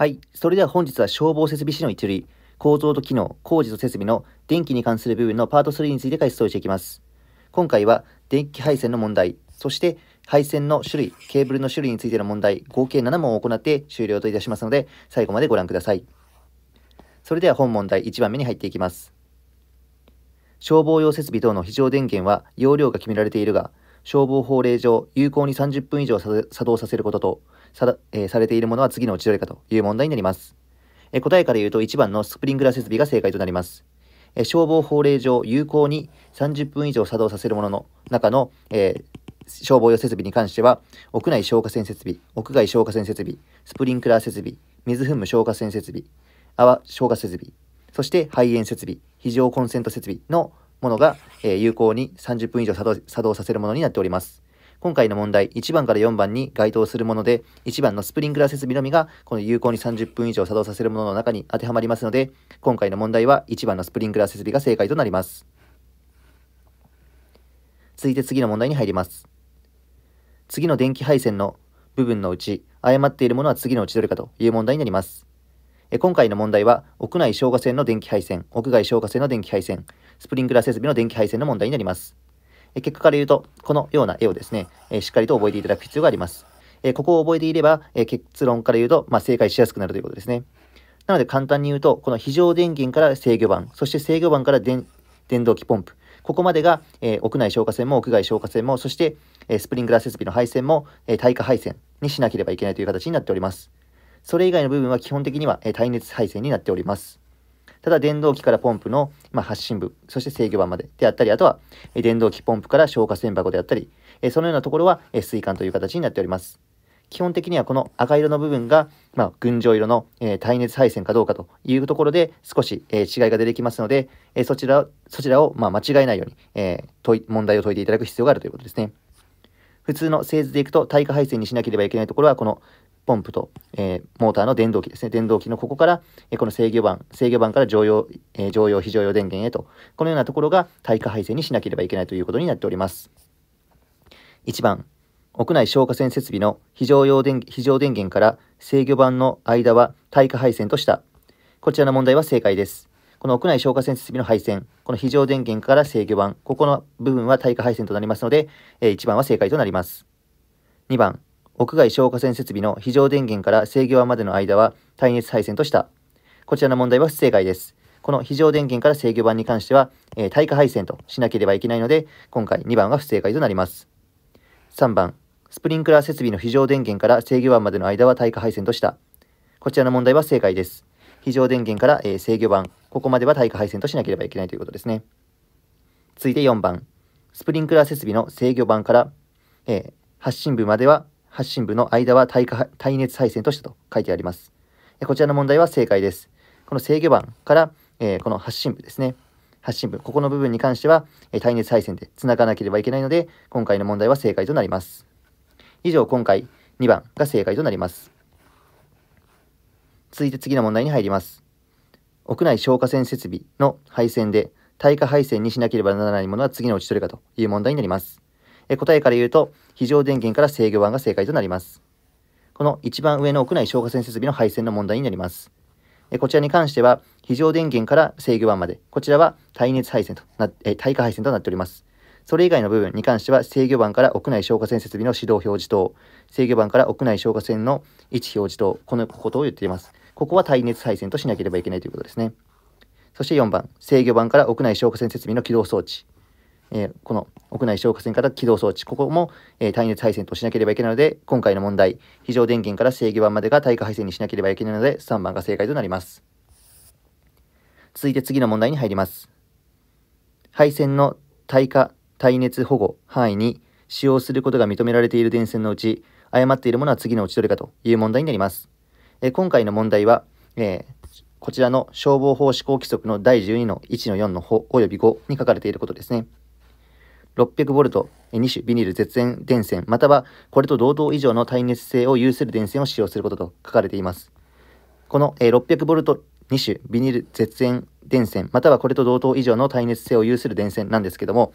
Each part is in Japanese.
はい。それでは本日は消防設備士の一類、構造と機能、工事と設備の電気に関する部分のパート3について解説をしていきます。今回は電気配線の問題、そして配線の種類、ケーブルの種類についての問題、合計7問を行って終了といたしますので、最後までご覧ください。それでは本問題1番目に入っていきます。消防用設備等の非常電源は容量が決められているが、消防法令上、有効に30分以上作動させることと、さ,、えー、されているものは次のうちどれかという問題になります。えー、答えから言うと1番のスプリンクラー設備が正解となります。えー、消防法令上、有効に30分以上作動させるものの中の、えー、消防用設備に関しては、屋内消火栓設備、屋外消火栓設備、スプリンクラー設備、水噴霧消火栓設備、泡消火設備、そして肺炎設備、非常コンセント設備のものが、えー、有効に30分以上作動作動させるものになっております。今回の問題、1番から4番に該当するもので、1番のスプリンクラー設備のみが、この有効に30分以上作動させるものの中に当てはまりますので、今回の問題は1番のスプリンクラー設備が正解となります。続いて次の問題に入ります。次の電気配線の部分のうち、誤っているものは次のうちどれかという問題になります。今回の問題は、屋内消火栓の電気配線、屋外消火栓の電気配線、スプリンクラー設備の電気配線の問題になります。結果から言うと、このような絵をですね、しっかりと覚えていただく必要があります。ここを覚えていれば、結論から言うと、まあ、正解しやすくなるということですね。なので簡単に言うと、この非常電源から制御板、そして制御板から電動機ポンプ、ここまでが、えー、屋内消火栓も屋外消火栓も、そして、えー、スプリンクラー設備の配線も、えー、耐火配線にしなければいけないという形になっております。それ以外の部分は基本的には、え耐熱配線になっております。ただ電動機からポンプの、まあ、発信部、そして制御盤までであったり、あとは電動機ポンプから消火栓箱であったり、そのようなところは水管という形になっております。基本的にはこの赤色の部分が、まあ、群青色の、えー、耐熱配線かどうかというところで少し、えー、違いが出てきますので、えー、そちらそちらを、まあ、間違えないように、え問い問題を解いていただく必要があるということですね。普通の製図でいくと耐火配線にしなければいけないところはこのポンプと、えー、モーターの電動機ですね。電動機のここから、えー、この制御盤、制御盤から常用、えー、常用、非常用電源へと、このようなところが耐火配線にしなければいけないということになっております。1番、屋内消火栓設備の非常用電非常電源から制御盤の間は耐火配線とした。こちらの問題は正解です。この屋内消火栓設備の配線、この非常電源から制御盤、ここの部分は耐火配線となりますので、えー、1番は正解となります。2番、屋外消火栓設備の非常電源から制御盤までの間は耐熱配線とした。こちらの問題は不正解です。この非常電源から制御盤に関しては、えー、耐火配線としなければいけないので、今回2番が不正解となります。3番、スプリンクラー設備の非常電源から制御盤までの間は耐火配線とした。こちらの問題は正解です。非常電源から、えー、制御盤、ここまでは耐火配線としなければいけないということですね。続いて4番、スプリンクラー設備の制御盤から、えー、発信部までは発信部の間は耐火耐熱配線としたと書いてあります。こちらの問題は正解です。この制御盤から、えー、この発信部ですね。発信部、ここの部分に関しては、え耐熱配線で繋がなければいけないので、今回の問題は正解となります。以上、今回2番が正解となります。続いて次の問題に入ります。屋内消火栓設備の配線で、耐火配線にしなければならないものは次のうちどれかという問題になります。え答えから言うと、非常電源から制御盤が正解となります。この一番上の屋内消火栓設備の配線の問題になります。えこちらに関しては、非常電源から制御盤まで、こちらは耐熱配線とな、え耐火配線となっております。それ以外の部分に関しては、制御盤から屋内消火栓設備の指導表示等、制御盤から屋内消火栓の位置表示等、このことを言っています。ここは耐熱配線としなければいけないということですね。そして4番、制御盤から屋内消火栓設備の起動装置。えー、この屋内消火栓から起動装置、ここも、えー、耐熱配線としなければいけないので、今回の問題、非常電源から制御盤までが耐火配線にしなければいけないので、3番が正解となります。続いて次の問題に入ります。配線の耐火、耐熱保護範囲に使用することが認められている電線のうち、誤っているものは次のうちどれかという問題になります。えー、今回の問題は、えー、こちらの消防法施行規則の第12の1の4の法及び5に書かれていることですね。600V 2種ビニール絶縁電線またはこれと同等以上の耐熱性を有する電線を使用することと書かれていますこの 600V2 種ビニール絶縁電線またはこれと同等以上の耐熱性を有する電線なんですけども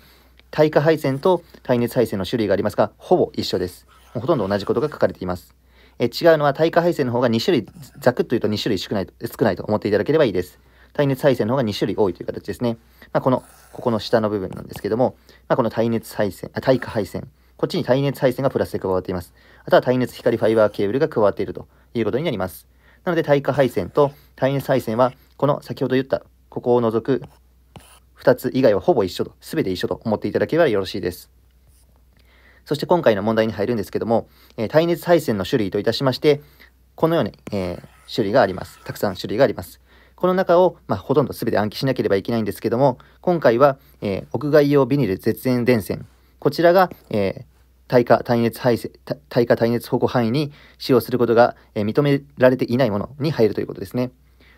耐火配線と耐熱配線の種類がありますがほぼ一緒ですほとんど同じことが書かれていますえ違うのは耐火配線の方が2種類ざくっと言うと2種類少ない少ないと思っていただければいいです耐熱配線の方が2種類多いという形ですね。まあ、この、ここの下の部分なんですけども、まあ、この耐熱配線、あ、耐火配線。こっちに耐熱配線がプラスで加わっています。あとは耐熱光ファイバーケーブルが加わっているということになります。なので、耐火配線と耐熱配線は、この先ほど言った、ここを除く2つ以外はほぼ一緒と、すべて一緒と思っていただければよろしいです。そして今回の問題に入るんですけども、えー、耐熱配線の種類といたしまして、このように、えー、種類があります。たくさん種類があります。この中を、まあ、ほとんど全て暗記しなければいけないんですけども、今回は、えー、屋外用ビニル絶縁電線。こちらが、えー、耐火耐熱耐火耐熱保護範囲に使用することが、え認められていないものに入るということですね。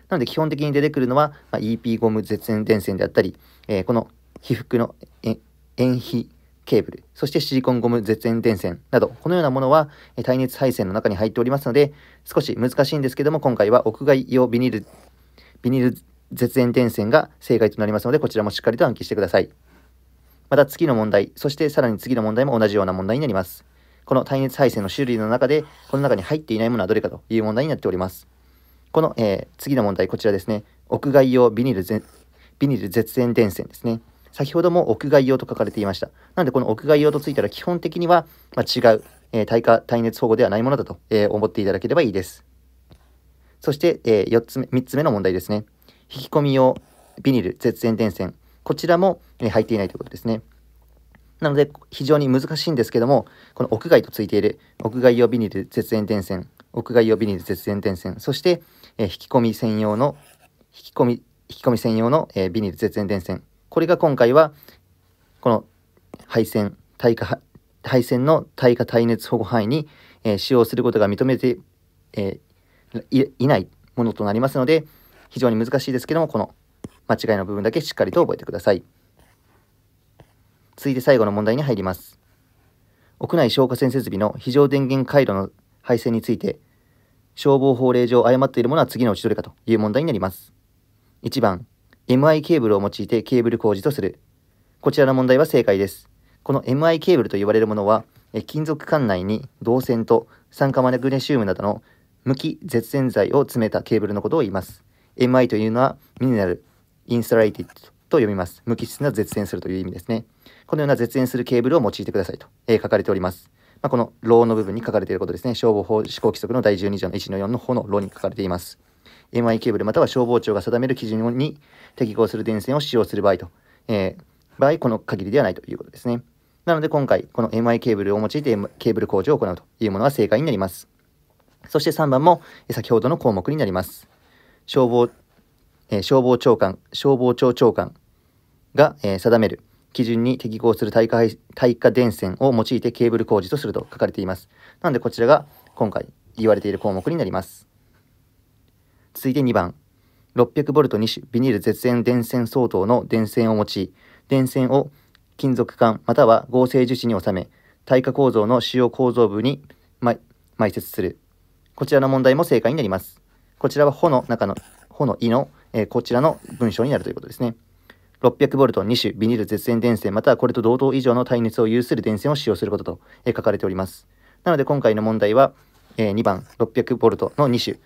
なので基本的に出てくるのは、まあ、EP ゴム絶縁電線であったり、えー、この被覆の塩比ケーブル、そしてシリコンゴム絶縁電線など、このようなものは耐熱配線の中に入っておりますので、少し難しいんですけども、今回は屋外用ビニールビニール絶縁電線が正解となりますので、こちらもしっかりと暗記してください。また次の問題、そしてさらに次の問題も同じような問題になります。この耐熱配線の種類の中で、この中に入っていないものはどれかという問題になっております。この、えー、次の問題、こちらですね。屋外用ビニールビニール絶縁電線ですね。先ほども屋外用と書かれていました。なので、この屋外用とついたら基本的には、まあ、違う、えー、耐火、耐熱保護ではないものだと、えー、思っていただければいいです。そして、えー、4つ目、3つ目の問題ですね。引き込み用ビニル、絶縁電線。こちらも、えー、入っていないということですね。なので、非常に難しいんですけども、この屋外とついている屋外用ビニル、絶縁電線、屋外用ビニル、絶縁電線、そして、えー、引き込み専用の、引き込み、引き込み専用の、えー、ビニル、絶縁電線。これが今回は、この配線、耐火、配線の耐火耐熱保護範囲に、えー、使用することが認めて、えー、いないものとなりますので非常に難しいですけどもこの間違いの部分だけしっかりと覚えてください続いて最後の問題に入ります屋内消火栓設備の非常電源回路の配線について消防法令上誤っているものは次のうちどれかという問題になります1番 MI ケーブルを用いてケーブル工事とするこちらの問題は正解ですこの MI ケーブルと言われるものは金属管内に銅線と酸化マグネシウムなどの無機絶縁剤を詰めたケーブルのことを言います。MI というのはミネラルインストラリティと読みます。無機質な絶縁するという意味ですね。このような絶縁するケーブルを用いてくださいと、えー、書かれております。まあ、このローの部分に書かれていることですね。消防法施行規則の第12条の1の4の方のローに書かれています。MI ケーブルまたは消防庁が定める基準に適合する電線を使用する場合と、えー、場合、この限りではないということですね。なので今回、この MI ケーブルを用いてケーブル工事を行うというものは正解になります。そして3番も先ほどの項目になります。消防、えー、消防長官、消防庁長官が、えー、定める基準に適合する耐火耐火電線を用いてケーブル工事とすると書かれています。なのでこちらが今回言われている項目になります。続いて2番。600V2 種ビニール絶縁電線相当の電線を用い、電線を金属管または合成樹脂に収め、耐火構造の主要構造部に埋設する。こちらの問題も正解になります。こちらはほの中の、ほのいの、えー、こちらの文章になるということですね。600V 2種ビニル絶縁電線またはこれと同等以上の耐熱を有する電線を使用することと、えー、書かれております。なので今回の問題は、えー、2番 600V の2種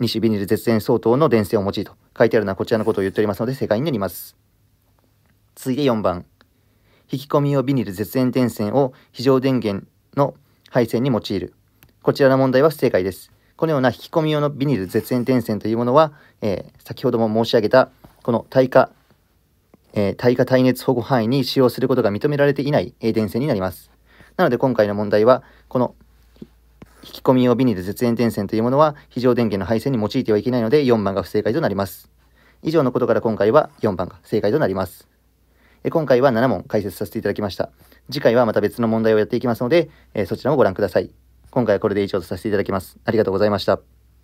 2種ビニル絶縁相当の電線を用いと書いてあるのはこちらのことを言っておりますので正解になります。次いて4番引き込み用ビニル絶縁電線を非常電源の配線に用いるこちらの問題は不正解です。このような引き込み用のビニール絶縁電線というものは、えー、先ほども申し上げた、この耐火、えー、耐火耐熱保護範囲に使用することが認められていない電線になります。なので今回の問題は、この引き込み用ビニール絶縁電線というものは、非常電源の配線に用いてはいけないので、4番が不正解となります。以上のことから今回は4番が正解となります。今回は7問解説させていただきました。次回はまた別の問題をやっていきますので、そちらもご覧ください。今回はこれで以上とさせていただきます。ありがとうございました。